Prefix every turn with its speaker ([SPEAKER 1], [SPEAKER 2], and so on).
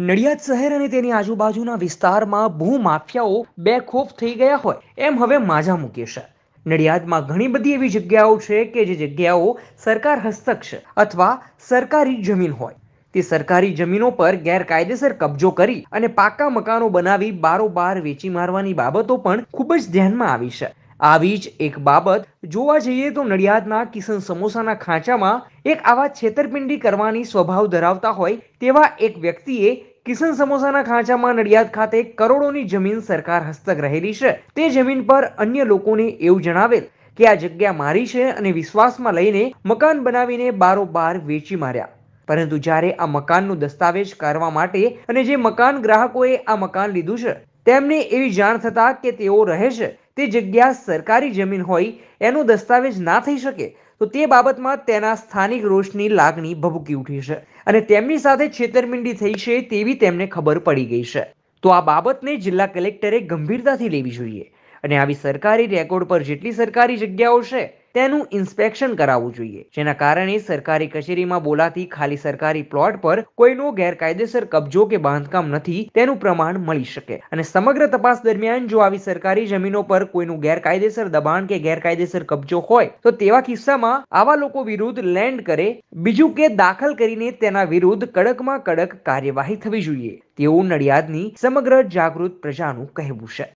[SPEAKER 1] નડિયાદ શહેર અને તેની આજુબાજુના વિસ્તારમાં ભૂમાફિયાઓ બેખોફ થઈ ગયા હોય એમ હવે માજા મૂકે છે નડિયાદમાં ઘણી બધી એવી જગ્યાઓ છે કે જે જગ્યાઓ સરકાર હસ્તક છે અથવા સરકારી જમીન હોય તે સરકારી જમીનો પર ગેરકાયદેસર કબજો કરી અને પાકા મકાનો બનાવી બારોબાર વેચી મારવાની બાબતો પણ ખૂબ જ ધ્યાનમાં આવી છે આવી જ એક બાબત જોવા જઈએ તો નડિયાદના કિસન સમોસાના ખાંચામાં એક આવા છેતરપિંડી કરવાની સ્વભાવ ધરાવતા હોય તેવા એક વ્યક્તિએ કિસન સમોસાના ખાંચામાં નડિયાદ ખાતે કરોડોની જમીન સરકાર હસ્તક રહેલી છે તે જમીન પર અન્ય લોકોને એવું જણાવેલ કે આ જગ્યા મારી છે અને વિશ્વાસમાં લઈને મકાન બનાવીને બારોબાર વેચી માર્યા પરંતુ જ્યારે આ મકાનનું દસ્તાવેજ કરવા માટે અને જે મકાન ગ્રાહકોએ આ મકાન લીધું છે તેમને એવી જાણ થતા કે તેઓ રહે છે તે જગ્યા સરકારી જમીન હોય એનો દસ્તાવેજ ના થઈ શકે તો તે બાબતમાં તેના સ્થાનિક રોષની લાગણી ભભૂકી ઉઠી છે અને તેમની સાથે છેતરમિંડી થઈ છે તેવી તેમને ખબર પડી ગઈ છે તો આ બાબતને જિલ્લા કલેક્ટરે ગંભીરતાથી લેવી જોઈએ અને આવી સરકારી રેકોર્ડ પર જેટલી સરકારી જગ્યાઓ છે તેનું ઇન્સ્પેક્શન કરાવવું જોઈએ જેના કારણે સરકારી કચેરીમાં બોલાતી ખાલી સરકારી પ્લોટ પર કોઈનો ગેરકાયદેસર કબજો કે બાંધકામ નથી તેનું પ્રમાણ મળી શકે અને સમગ્ર તપાસ દરમિયાન જો આવી સરકારી જમીનો પર કોઈનું ગેરકાયદેસર દબાણ કે ગેરકાયદેસર કબજો હોય તો તેવા કિસ્સામાં આવા લોકો વિરુદ્ધ લેન્ડ કરે બીજું કે દાખલ કરીને તેના વિરુદ્ધ કડકમાં કડક કાર્યવાહી થવી જોઈએ તેવું નડિયાદની સમગ્ર જાગૃત પ્રજાનું કહેવું છે